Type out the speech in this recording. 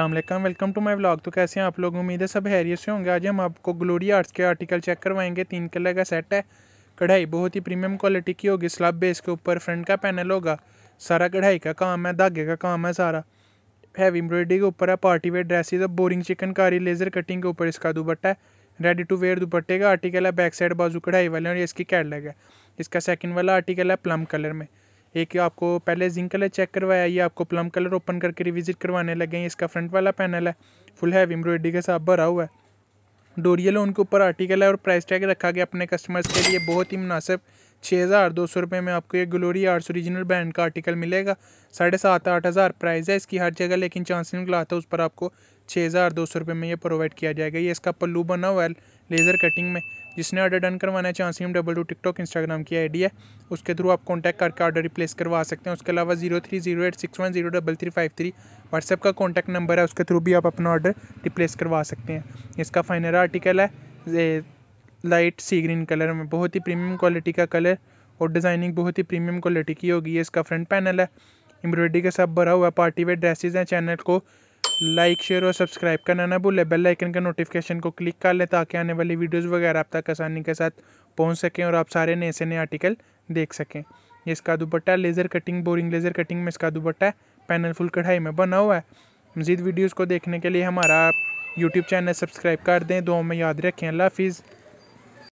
अल्लाम welcome to my vlog तो कैसे हैं आप लोग उम्मीद है सब हैरियत से होंगे आज हम आपको ग्लोरी आर्ट्स के आर्टिकल चेक करवाएंगे तीन कलर का सेट है कढ़ाई बहुत ही प्रीमियम क्वालिटी की होगी स्लब बेस के ऊपर फ्रंट का पैनल होगा सारा कढ़ाई का काम है धागे का काम है सारा हैवी एम्ब्रॉयडरी के ऊपर है पार्टी वेयर ड्रेसेज और बोरिंग चिकनकारी लेज़र कटिंग के ऊपर इसका दुपट्टा है रेडी टू वेयर दुपट्टे का आर्टिकल है बैक साइड बाजू कढ़ाई वाले और इसकी कैटलॉग है इसका सेकंड वाला आर्टिकल है प्लम कलर में एक आपको पहले जिंक कलर चेक करवाया ये आपको प्लम कलर ओपन करके रिविजिट करवाने लगे हैं इसका फ्रंट वाला पैनल है फुल हैवी एम्ब्रॉयडरी के साथ भरा हुआ है डोरियल उनके ऊपर आर्टिकल है और प्राइस टैग रखा गया अपने कस्टमर्स के लिए बहुत ही मुनासिब छः हज़ार दो सौ रुपये में आपको ये ग्लोरी आर्ट्स ओरिजिनल ब्रांड का आर्टिकल मिलेगा साढ़े सात आठ हज़ार प्राइस है इसकी हर जगह लेकिन चांसलिंग क्लाथ है उस पर आपको छः हज़ार दो सौ रुपये में ये प्रोवाइड किया जाएगा ये इसका पल्लू बना हुआ है लेज़र कटिंग में जिसने ऑर्डर डन करवाना है चांसिम डबल टू टिकटॉक इंस्टाग्राम की डी है उसके थ्रू आप कॉन्टैक्ट करके ऑर्डर रिप्लेस करवा सकते हैं उसके अलावा zero three zero eight six one zero double three five three WhatsApp का कॉन्टैक्ट नंबर है उसके थ्रू भी आप अपना ऑर्डर रिप्लेस करवा सकते हैं इसका फाइनल आर्टिकल है लाइट सी ग्रीन कलर में बहुत ही प्रीमियम क्वालिटी का कलर और डिज़ाइनिंग बहुत ही प्रीमियम क्वालिटी की होगी इसका फ्रंट पैनल है एम्ब्रॉयडरी का सब भरा हुआ पार्टी वेयर ड्रेसेस हैं चैनल को लाइक शेयर और सब्सक्राइब करना ना भूलें बेल आइकन का नोटिफिकेशन को क्लिक कर लें ताकि आने वाली वीडियोस वगैरह आप तक आसानी के साथ पहुंच सकें और आप सारे नए से नए आर्टिकल देख सकें ये इसका dupatta laser cutting boring laser cutting में इसका दुपट्टा पैनल फुल कढ़ाई में बना हुआ है मज़ीद वीडियोज़ को देखने के लिए हमारा यूट्यूब चैनल सब्सक्राइब कर दें दो में याद रखें अल्लाह हाफिज़